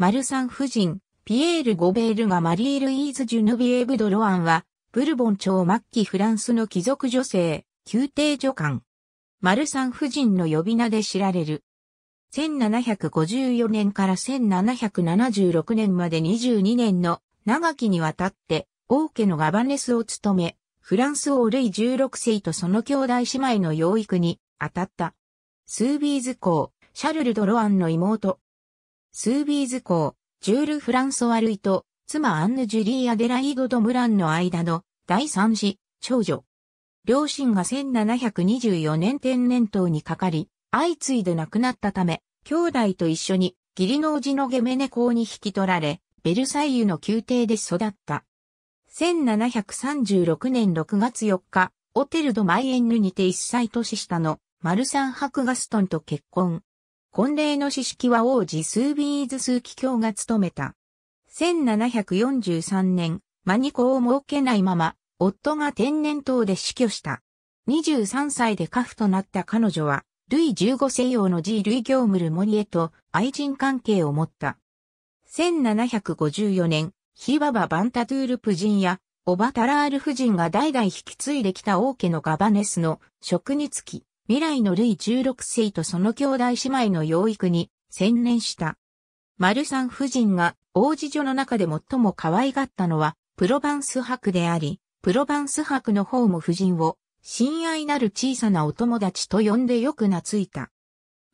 マルサン夫人、ピエール・ゴベールがマリー・ルイーズ・ジュヌビエーブ・ドロアンは、ブルボン朝末期フランスの貴族女性、宮廷女官。マルサン夫人の呼び名で知られる。1754年から1776年まで22年の長きにわたって、王家のガバネスを務め、フランス王ルイ16世とその兄弟姉妹の養育に当たった。スービーズ公、シャルル・ドロアンの妹、スービーズ公、ジュール・フランソワ・ルイと、妻アンヌ・ジュリー・アデライド・ド・ムランの間の第三子、長女。両親が1724年天然痘にかかり、相次いで亡くなったため、兄弟と一緒に義理の叔ジ・のゲメネ公に引き取られ、ベルサイユの宮廷で育った。1736年6月4日、オテルド・マイエンヌにて1歳年下のマルサン・ハクガストンと結婚。婚礼の詩式は王子スービーズ数奇卿が務めた。1743年、マニコを設けないまま、夫が天然痘で死去した。23歳で家父となった彼女は、ルイ15世王のジー・ルイ・ギョームル・モニエと愛人関係を持った。1754年、ヒババ・バンタトゥール夫人や、オバタラール夫人が代々引き継いできた王家のガバネスの職につき、未来のルイ16世とその兄弟姉妹の養育に専念した。マルサン夫人が王子女の中で最も可愛がったのはプロヴァンス博であり、プロヴァンス博の方も夫人を親愛なる小さなお友達と呼んでよく懐いた。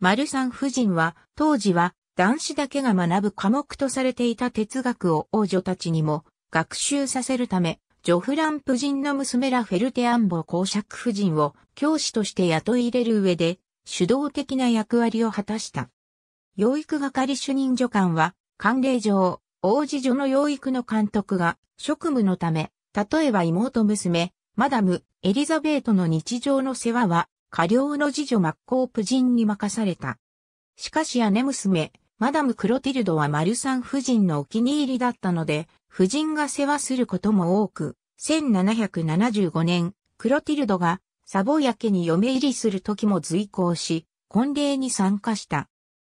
マルサン夫人は当時は男子だけが学ぶ科目とされていた哲学を王女たちにも学習させるためジョフラン夫人の娘ラフェルテアンボ公爵夫人を教師として雇い入れる上で主導的な役割を果たした。養育係主任助官は、慣例上、王子女の養育の監督が職務のため、例えば妹娘、マダム、エリザベートの日常の世話は、過料の次女マッコープ人に任された。しかし姉娘、マダムクロティルドはマルサン夫人のお気に入りだったので、夫人が世話することも多く、1775年、クロティルドがサボヤ家に嫁入りする時も随行し、婚礼に参加した。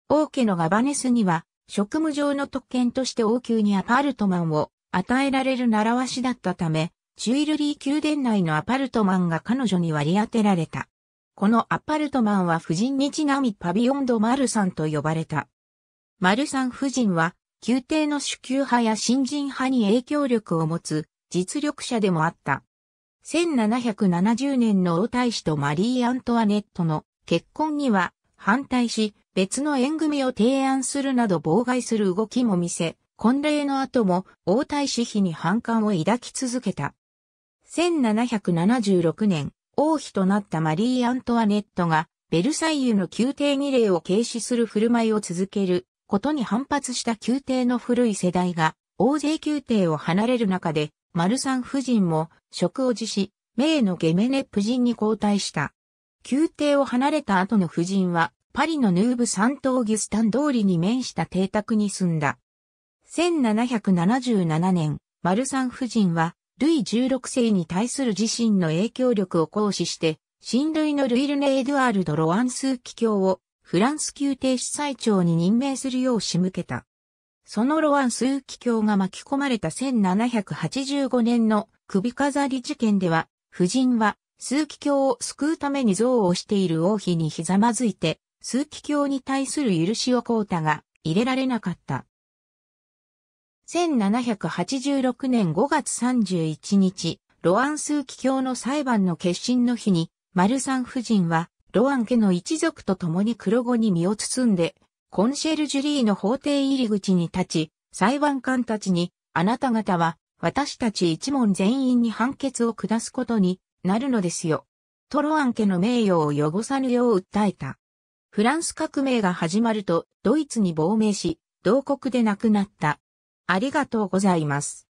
王家のガバネスには、職務上の特権として王宮にアパルトマンを与えられる習わしだったため、チュイルリー宮殿内のアパルトマンが彼女に割り当てられた。このアパルトマンは夫人にちなみパビオンド・マルさんと呼ばれた。マルさん夫人は宮廷の主級派や新人派に影響力を持つ実力者でもあった。1770年の王太子とマリー・アントワネットの結婚には反対し、別の縁組を提案するなど妨害する動きも見せ、婚礼の後も王太子妃に反感を抱き続けた。1776年、王妃となったマリー・アントワネットが、ベルサイユの宮廷儀礼を軽視する振る舞いを続けることに反発した宮廷の古い世代が、大勢宮廷を離れる中で、丸ン夫人も職を辞し、名のゲメネ夫人に交代した。宮廷を離れた後の夫人は、パリのヌーブ・サント・オギュスタン通りに面した邸宅に住んだ。1777年、マルサン夫人は、ルイ16世に対する自身の影響力を行使して、親類のルイルネ・エドゥアールド・ロワンスーキ教をフランス宮廷司祭長に任命するよう仕向けた。そのロアン・スーキ卿が巻き込まれた1785年の首飾り事件では、夫人はスー機卿を救うために像をしている王妃にひざまずいて、スー機卿に対する許しをこうたが入れられなかった。1786年5月31日、ロアンスー機卿の裁判の決心の日に、マルサン夫人はロアン家の一族と共に黒子に身を包んで、コンシェルジュリーの法廷入り口に立ち、裁判官たちに、あなた方は、私たち一門全員に判決を下すことになるのですよ。とロアン家の名誉を汚さぬよう訴えた。フランス革命が始まると、ドイツに亡命し、同国で亡くなった。ありがとうございます。